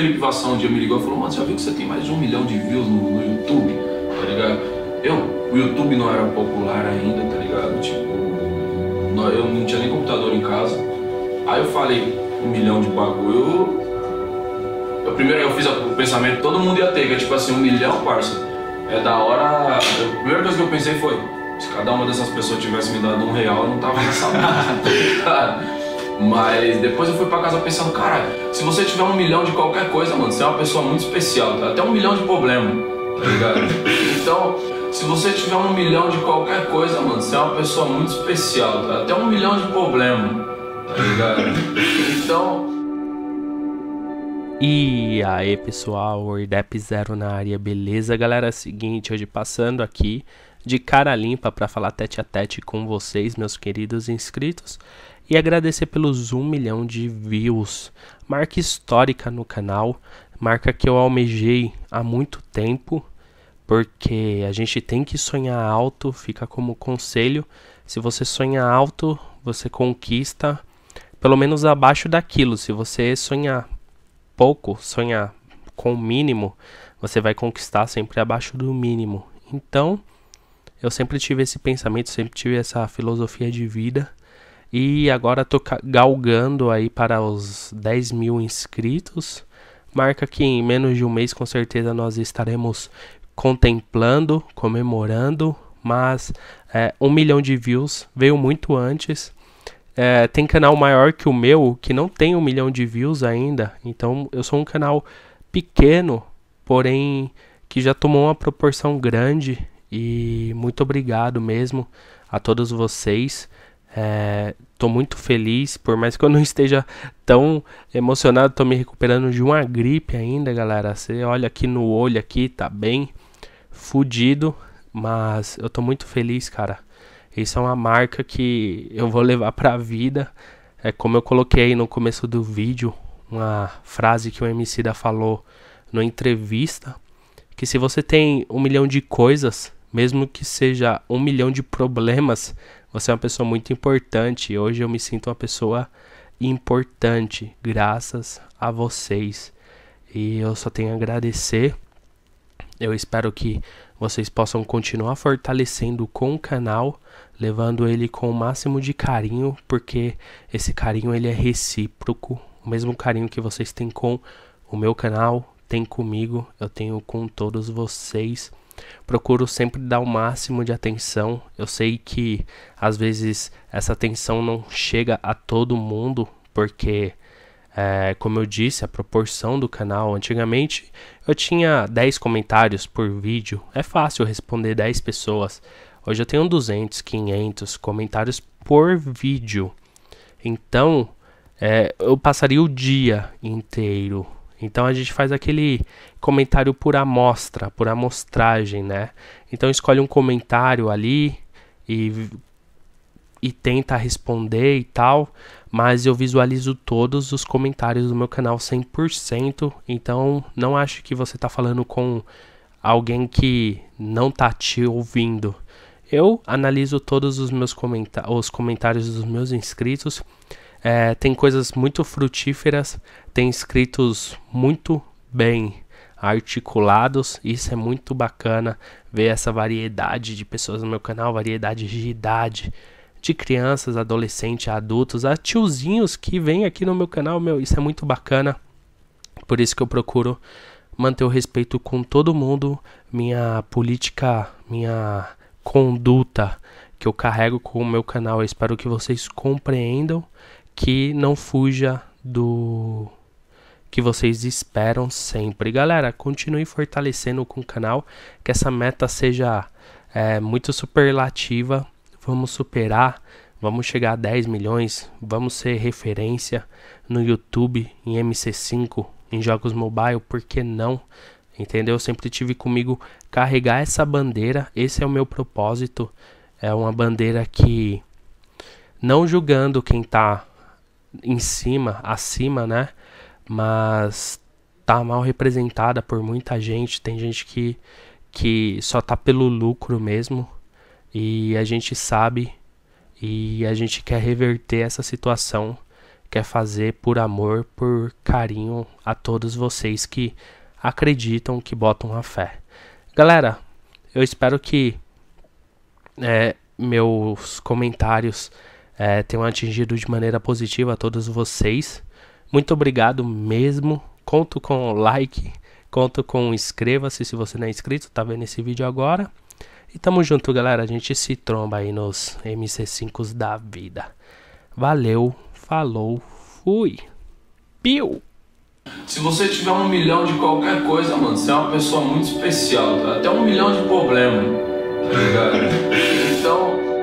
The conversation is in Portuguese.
Felipe Vassão um dia me ligou e falou, mano, já viu que você tem mais de um milhão de views no, no YouTube, tá ligado? Eu, o YouTube não era popular ainda, tá ligado? Tipo, não, eu não tinha nem computador em casa. Aí eu falei, um milhão de bagulho. Eu, primeiro eu fiz o pensamento, todo mundo ia ter, que é tipo assim, um milhão, parça. É da hora. Eu, a primeira coisa que eu pensei foi, se cada uma dessas pessoas tivesse me dado um real, eu não tava nessa merda. Mas depois eu fui pra casa pensando, cara, se você tiver um milhão de qualquer coisa, mano, você é uma pessoa muito especial, tá? Até um milhão de problema, tá ligado? então, se você tiver um milhão de qualquer coisa, mano, você é uma pessoa muito especial, tá? Até um milhão de problema, tá ligado? então. E aí pessoal, Ordep Zero na área, beleza? Galera, é seguinte, hoje passando aqui de cara limpa para falar tete a tete com vocês, meus queridos inscritos e agradecer pelos 1 milhão de views. Marca histórica no canal, marca que eu almejei há muito tempo, porque a gente tem que sonhar alto, fica como conselho. Se você sonha alto, você conquista pelo menos abaixo daquilo. Se você sonhar pouco, sonhar com o mínimo, você vai conquistar sempre abaixo do mínimo. Então, eu sempre tive esse pensamento, sempre tive essa filosofia de vida e agora tô galgando aí para os 10 mil inscritos. Marca que em menos de um mês com certeza nós estaremos contemplando, comemorando, mas é, um milhão de views veio muito antes. É, tem canal maior que o meu que não tem um milhão de views ainda, então eu sou um canal pequeno, porém que já tomou uma proporção grande e muito obrigado mesmo a todos vocês. Estou é, muito feliz, por mais que eu não esteja tão emocionado, estou me recuperando de uma gripe ainda, galera. Você olha aqui no olho aqui, tá bem fudido, mas eu estou muito feliz, cara. Isso é uma marca que eu vou levar para a vida. É como eu coloquei no começo do vídeo, uma frase que o MC da falou na entrevista, que se você tem um milhão de coisas, mesmo que seja um milhão de problemas, você é uma pessoa muito importante. Hoje eu me sinto uma pessoa importante, graças a vocês. E eu só tenho a agradecer. Eu espero que vocês possam continuar fortalecendo com o canal, levando ele com o máximo de carinho, porque esse carinho ele é recíproco. O mesmo carinho que vocês têm com o meu canal, tem comigo, eu tenho com todos vocês procuro sempre dar o máximo de atenção. Eu sei que às vezes essa atenção não chega a todo mundo, porque, é, como eu disse, a proporção do canal. Antigamente eu tinha 10 comentários por vídeo, é fácil responder 10 pessoas. Hoje eu tenho 200, 500 comentários por vídeo. Então, é, eu passaria o dia inteiro então a gente faz aquele comentário por amostra, por amostragem, né? Então escolhe um comentário ali e, e tenta responder e tal, mas eu visualizo todos os comentários do meu canal 100%, então não acho que você está falando com alguém que não tá te ouvindo. Eu analiso todos os meus comenta os comentários dos meus inscritos é, tem coisas muito frutíferas, tem escritos muito bem articulados, isso é muito bacana ver essa variedade de pessoas no meu canal, variedade de idade, de crianças, adolescentes, adultos, a tiozinhos que vêm aqui no meu canal, meu, isso é muito bacana. Por isso que eu procuro manter o respeito com todo mundo, minha política, minha conduta que eu carrego com o meu canal. Eu espero que vocês compreendam que não fuja do que vocês esperam sempre. Galera, continue fortalecendo com o canal, que essa meta seja é, muito superlativa. Vamos superar, vamos chegar a 10 milhões, vamos ser referência no YouTube, em MC5, em jogos mobile, por que não? Entendeu? Eu sempre tive comigo carregar essa bandeira, esse é o meu propósito. É uma bandeira que, não julgando quem tá em cima, acima, né? Mas tá mal representada por muita gente. Tem gente que, que só tá pelo lucro mesmo. E a gente sabe e a gente quer reverter essa situação, quer fazer por amor, por carinho a todos vocês que acreditam, que botam a fé. Galera, eu espero que é, meus comentários é, tenham atingido de maneira positiva a todos vocês. Muito obrigado mesmo. Conto com like, conto com inscreva-se se você não é inscrito, tá vendo esse vídeo agora. E tamo junto, galera. A gente se tromba aí nos MC5s da vida. Valeu, falou, fui. Piu! Se você tiver um milhão de qualquer coisa, mano, você é uma pessoa muito especial, tá? Até um milhão de problema, tá ligado? então.